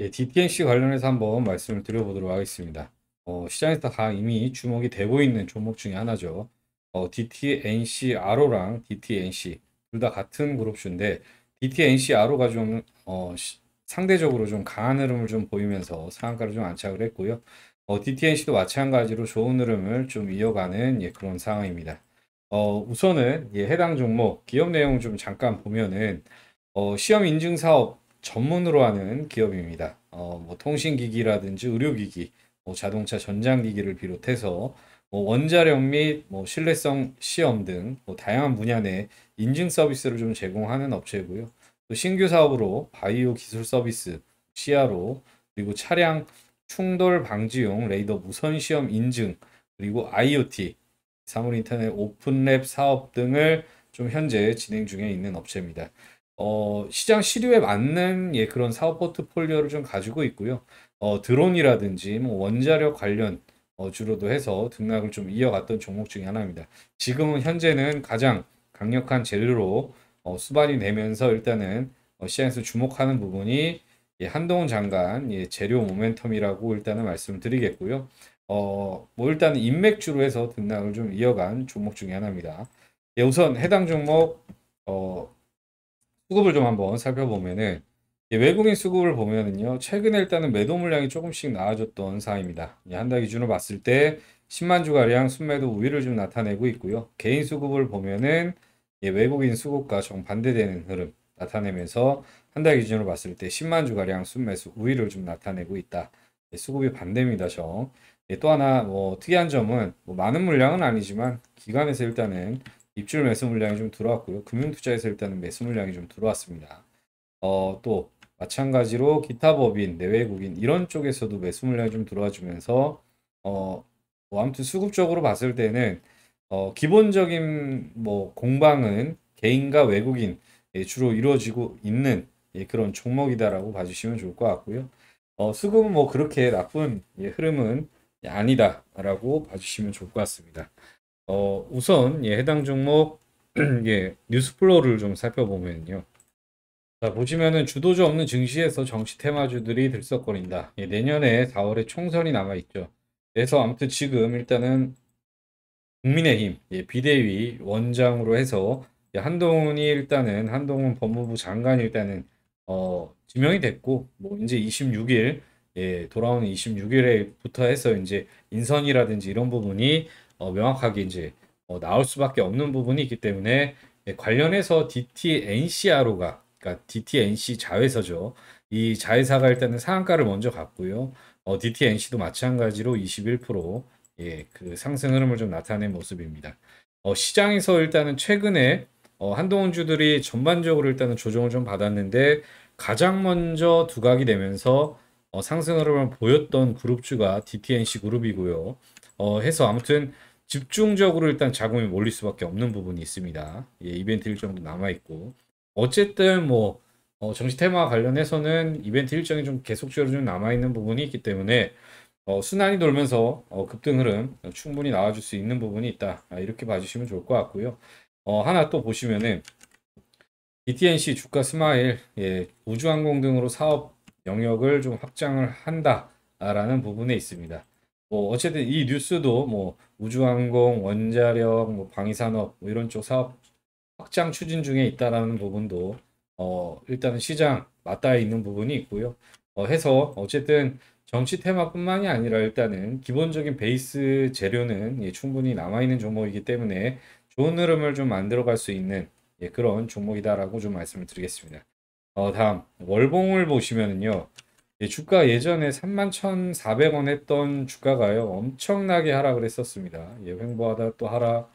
예, DTNC 관련해서 한번 말씀을 드려보도록 하겠습니다. 어, 시장에서 다 이미 주목이 되고 있는 종목 중에 하나죠. 어, DTNC RO랑 DTNC 둘 다 같은 그룹주인데 DTNC RO가 좀 어, 시, 상대적으로 좀 강한 흐름을 좀 보이면서 상한가를 좀 안착을 했고요. 어, DTNC도 마찬가지로 좋은 흐름을 좀 이어가는 예, 그런 상황입니다. 어, 우선은 예, 해당 종목 기업 내용 좀 잠깐 보면은 어, 시험 인증 사업 전문으로 하는 기업입니다. 어, 뭐 통신기기라든지 의료기기, 뭐 자동차 전장기기를 비롯해서 뭐 원자력 및 뭐 신뢰성 시험 등뭐 다양한 분야 내 인증 서비스를 좀 제공하는 업체고요. 또 신규 사업으로 바이오 기술 서비스 시야로 그리고 차량 충돌 방지용 레이더 무선 시험 인증 그리고 IoT 사물 인터넷 오픈랩 사업 등을 좀 현재 진행 중에 있는 업체입니다. 어, 시장 시류에 맞는 예, 그런 사업 포트폴리오를 좀 가지고 있고요. 어, 드론이라든지 뭐 원자력 관련 어, 주로도 해서 등락을 좀 이어갔던 종목 중에 하나입니다. 지금은 현재는 가장 강력한 재료로 어, 수반이 되면서 일단은 어, 시장에서 주목하는 부분이 예, 한동훈 장관 예, 재료 모멘텀이라고 일단은 말씀 드리겠고요. 어, 뭐 일단은 인맥주로 해서 등락을 좀 이어간 종목 중에 하나입니다. 예, 우선 해당 종목 어, 수급을 좀 한번 살펴보면은 외국인 수급을 보면은요 최근에 일단은 매도 물량이 조금씩 나아졌던 상황입니다한 달 기준으로 봤을 때 10만 주가량 순매도 우위를 좀 나타내고 있고요 개인 수급을 보면은 외국인 수급과 정반대되는 흐름 나타내면서 한 달 기준으로 봤을 때 10만 주가량 순매수 우위를 좀 나타내고 있다 수급이 반대입니다 정 또 하나 뭐 특이한 점은 뭐 많은 물량은 아니지만 기간에서 일단은 입출 매수 물량이 좀 들어왔고요. 금융투자에서 일단은 매수 물량이 좀 들어왔습니다. 어, 또 마찬가지로 기타 법인, 내외국인 이런 쪽에서도 매수 물량이 좀 들어와주면서 어, 뭐 아무튼 수급적으로 봤을 때는 어, 기본적인 뭐 공방은 개인과 외국인 예, 주로 이루어지고 있는 예, 그런 종목이다라고 봐주시면 좋을 것 같고요. 어, 수급은 뭐 그렇게 나쁜 예, 흐름은 아니다라고 봐주시면 좋을 것 같습니다. 어, 우선 예, 해당 종목 예, 뉴스플로를 좀 살펴보면요. 자, 보시면은 주도주 없는 증시에서 정치 테마주들이 들썩거린다. 예, 내년에 4월에 총선이 남아 있죠. 그래서 아무튼 지금 일단은 국민의힘 예, 비대위 원장으로 해서 예, 한동훈이 일단은 한동훈 법무부 장관이 일단은 어, 지명이 됐고 뭐 이제 26일 예, 돌아오는 26일에부터 해서 이제 인선이라든지 이런 부분이 어, 명확하게 이제 어, 나올 수밖에 없는 부분이 있기 때문에 예, 관련해서 DTNCRO가 그러니까 DTNC 자회사죠. 이 자회사가 일단은 상한가를 먼저 갔고요. 어, DTNC도 마찬가지로 21% 예, 그 상승 흐름을 좀 나타낸 모습입니다. 어, 시장에서 일단은 최근에 어, 한동원주들이 전반적으로 일단은 조정을 좀 받았는데 가장 먼저 두각이 되면서 어, 상승 흐름을 보였던 그룹주가 DTNC 그룹이고요. 어, 해서 아무튼 집중적으로 일단 자금이 몰릴 수밖에 없는 부분이 있습니다. 예, 이벤트 일정도 남아 있고 어쨌든 뭐 어, 정시 테마와 관련해서는 이벤트 일정이 좀 계속적으로 좀 남아 있는 부분이 있기 때문에 어, 순환이 돌면서 어, 급등 흐름 충분히 나와줄 수 있는 부분이 있다 아, 이렇게 봐주시면 좋을 것 같고요. 어, 하나 또 보시면은 BTNC 주가 스마일 예, 우주항공 등으로 사업 영역을 좀 확장을 한다라는 부분에 있습니다. 뭐 어쨌든 이 뉴스도 뭐 우주항공, 원자력, 뭐 방위산업 뭐 이런 쪽 사업 확장 추진 중에 있다라는 부분도 어 일단은 시장 맞닿아 있는 부분이 있고요. 어 해서 어쨌든 정치 테마뿐만이 아니라 일단은 기본적인 베이스 재료는 예, 충분히 남아있는 종목이기 때문에 좋은 흐름을 좀 만들어갈 수 있는 예, 그런 종목이다라고 좀 말씀을 드리겠습니다. 어 다음 월봉을 보시면은요. 예, 주가 예전에 31,400원 했던 주가가요. 엄청나게 하락을 했었습니다. 예, 횡보하다 또 하락,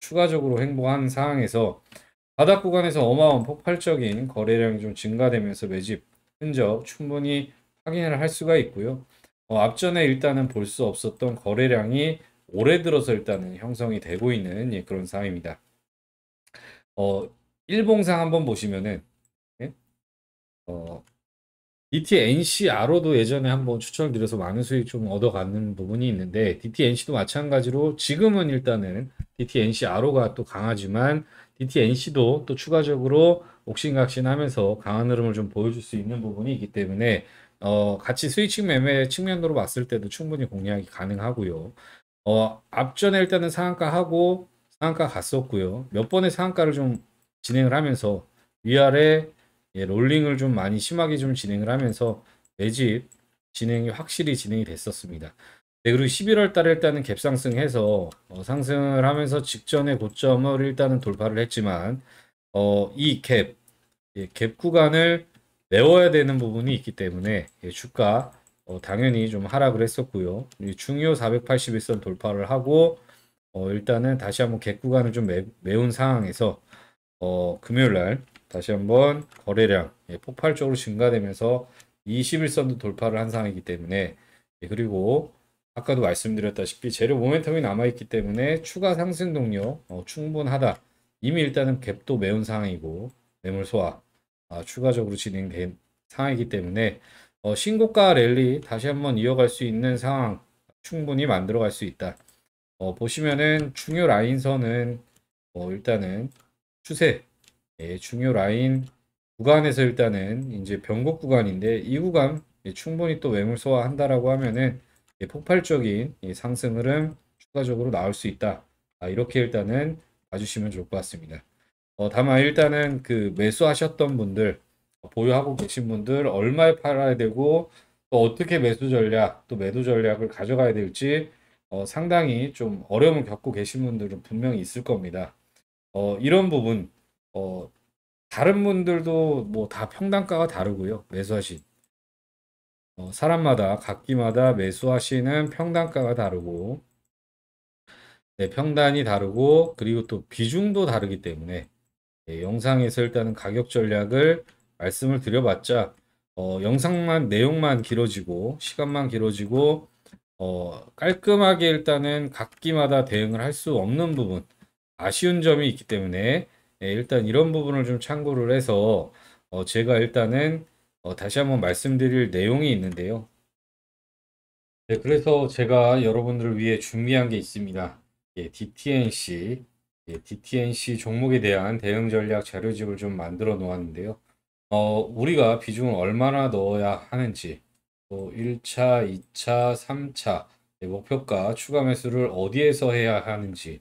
추가적으로 횡보한 상황에서 바닥 구간에서 어마어마한 폭발적인 거래량이 좀 증가되면서 매집 흔적 충분히 확인을 할 수가 있고요. 어, 앞전에 일단은 볼 수 없었던 거래량이 올해 들어서 일단은 형성이 되고 있는 예, 그런 상황입니다. 어, 일봉상 한번 보시면은 예? 어, DTNCR로도 예전에 한번 추천을 드려서 많은 수익 좀 얻어가는 부분이 있는데 DTNC도 마찬가지로 지금은 일단은 DTNCR로가 또 강하지만 DTNC도 또 추가적으로 옥신각신하면서 강한 흐름을 좀 보여줄 수 있는 부분이 있기 때문에 어, 같이 스위칭 매매 측면으로 봤을 때도 충분히 공략이 가능하고요. 어, 앞전에 일단은 상한가하고 상한가 갔었고요. 몇 번의 상한가를 좀 진행을 하면서 위아래 예, 롤링을 좀 많이 심하게 좀 진행을 하면서 매집 진행이 확실히 진행이 됐었습니다. 네, 그리고 11월 달에 일단은 갭상승해서 어, 상승을 하면서 직전에 고점을 일단은 돌파를 했지만 어, 이 갭, 예, 갭 구간을 메워야 되는 부분이 있기 때문에 예, 주가 어, 당연히 좀 하락을 했었고요. 중요 481선 돌파를 하고 어, 일단은 다시 한번 갭 구간을 좀 매, 메운 상황에서 어, 금요일 날 다시 한번 거래량 예, 폭발적으로 증가되면서 21선도 돌파를 한 상황이기 때문에 예, 그리고 아까도 말씀드렸다시피 재료 모멘텀이 남아있기 때문에 추가 상승 동력 어, 충분하다. 이미 일단은 갭도 매운 상황이고 매물 소화 아, 추가적으로 진행된 상황이기 때문에 어, 신고가 랠리 다시 한번 이어갈 수 있는 상황 충분히 만들어갈 수 있다. 어, 보시면은 중요 라인선은 어, 일단은 추세 예, 중요 라인 구간에서 일단은 이제 변곡 구간인데 이 구간 예, 충분히 또외물 소화한다라고 하면은 예, 폭발적인 예, 상승 흐름 추가적으로 나올 수 있다. 아, 이렇게 일단은 봐주시면 좋을 것 같습니다. 어, 다만 일단은 그 매수하셨던 분들 보유하고 계신 분들 얼마에 팔아야 되고 또 어떻게 매수 전략 또 매도 전략을 가져가야 될지 어, 상당히 좀 어려움을 겪고 계신 분들은 분명히 있을 겁니다. 어, 이런 부분 어, 다른 분들도 뭐 다 평단가가 다르고요. 매수하신 어, 사람마다 각기마다 매수하시는 평단가가 다르고 네, 평단이 다르고 그리고 또 비중도 다르기 때문에 네, 영상에서 일단은 가격 전략을 말씀을 드려봤자 어, 영상만 내용만 길어지고 시간만 길어지고 어, 깔끔하게 일단은 각기마다 대응을 할 수 없는 부분 아쉬운 점이 있기 때문에 예, 일단 이런 부분을 좀 참고를 해서 어, 제가 일단은 어, 다시 한번 말씀드릴 내용이 있는데요. 네, 그래서 제가 여러분들을 위해 준비한 게 있습니다. 예, DTNC, 예, DTNC 종목에 대한 대응 전략 자료집을 좀 만들어 놓았는데요. 어, 우리가 비중을 얼마나 넣어야 하는지, 또 1차, 2차, 3차, 예, 목표가 추가 매수를 어디에서 해야 하는지,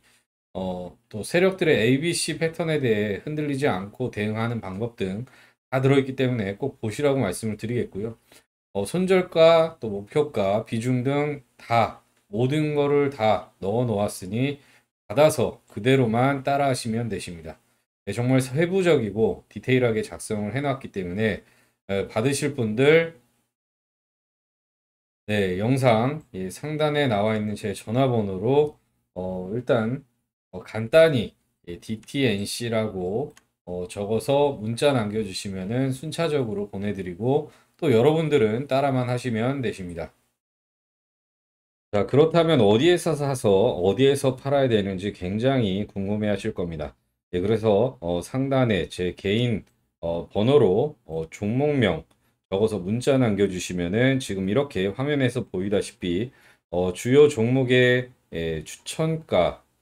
어, 또 세력들의 ABC 패턴에 대해 흔들리지 않고 대응하는 방법 등 다 들어있기 때문에 꼭 보시라고 말씀을 드리겠고요. 어, 손절과또 목표가, 비중 등 다 모든 거를 다 넣어 놓았으니 받아서 그대로만 따라 하시면 되십니다. 네, 정말 세부적이고 디테일하게 작성을 해놨기 때문에 에, 받으실 분들 네, 영상 예, 상단에 나와 있는 제 전화번호로 어, 일단 어, 간단히 DTNC라고 어, 적어서 문자 남겨주시면 순차적으로 보내드리고 또 여러분들은 따라만 하시면 되십니다. 자 그렇다면 어디에서 사서 어디에서 팔아야 되는지 굉장히 궁금해 하실 겁니다. 예, 그래서 어, 상단에 제 개인 어, 번호로 어, 종목명 적어서 문자 남겨주시면 지금 이렇게 화면에서 보이다시피 어, 주요 종목의 예, 추천가